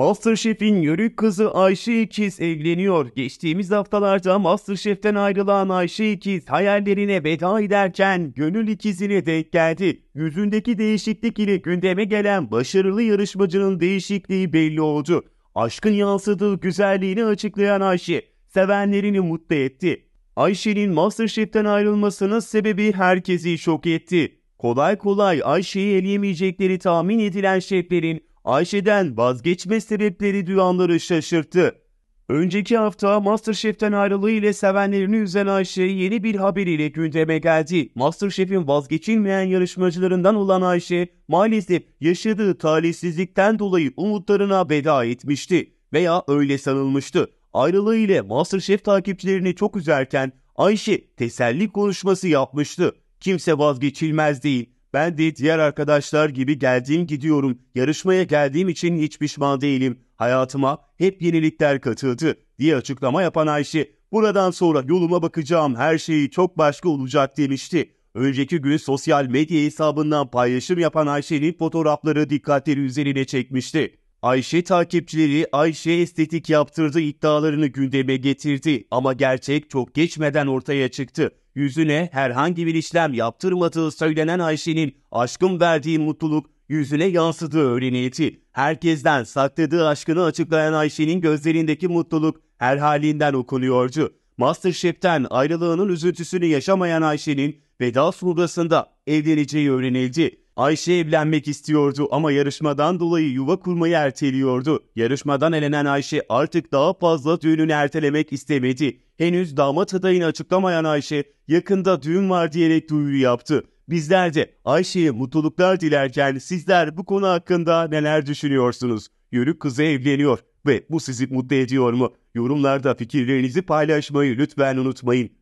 Masterchef'in yörük kızı Ayşe İkiz evleniyor. Geçtiğimiz haftalarda Masterchef'ten ayrılan Ayşe İkiz hayallerine veda ederken gönül ikizine denk geldi. Yüzündeki değişiklik ile gündeme gelen başarılı yarışmacının değişikliği belli oldu. Aşkın yansıdığı güzelliğini açıklayan Ayşe, sevenlerini mutlu etti. Ayşe'nin Masterchef'ten ayrılmasının sebebi herkesi şok etti. Kolay kolay Ayşe'yi eleyemeyecekleri tahmin edilen şeflerin Ayşe'den vazgeçme sebepleri duyanları şaşırttı. Önceki hafta Masterchef'ten ayrılığı ile sevenlerini üzen Ayşe yeni bir haber ile gündeme geldi. Masterchef'in vazgeçilmeyen yarışmacılarından olan Ayşe maalesef yaşadığı talihsizlikten dolayı umutlarına veda etmişti veya öyle sanılmıştı. Ayrılığı ile Masterchef takipçilerini çok üzerken Ayşe teselli konuşması yapmıştı. Kimse vazgeçilmez değil ben de diğer arkadaşlar gibi geldiğim gidiyorum. Yarışmaya geldiğim için hiç pişman değilim. Hayatıma hep yenilikler katıldı diye açıklama yapan Ayşe, buradan sonra yoluma bakacağım her şeyi çok başka olacak demişti. Önceki gün sosyal medya hesabından paylaşım yapan Ayşe'nin fotoğrafları dikkatleri üzerine çekmişti. Ayşe takipçileri Ayşe estetik yaptırdığı iddialarını gündeme getirdi ama gerçek çok geçmeden ortaya çıktı. Yüzüne herhangi bir işlem yaptırmadığı söylenen Ayşe'nin aşkım verdiği mutluluk yüzüne yansıdığı öğrenildi. Herkesten sakladığı aşkını açıklayan Ayşe'nin gözlerindeki mutluluk her halinden okunuyordu. Masterchef'ten ayrılığının üzüntüsünü yaşamayan Ayşe'nin veda sonrasında evleneceği öğrenildi. Ayşe evlenmek istiyordu ama yarışmadan dolayı yuva kurmayı erteliyordu. Yarışmadan elenen Ayşe artık daha fazla düğününü ertelemek istemedi. Henüz damat adayını açıklamayan Ayşe yakında düğün var diyerek duyuru yaptı. Bizler de Ayşe'ye mutluluklar dilerken sizler bu konu hakkında neler düşünüyorsunuz? Yörük kızı evleniyor ve bu sizi mutlu ediyor mu? Yorumlarda fikirlerinizi paylaşmayı lütfen unutmayın.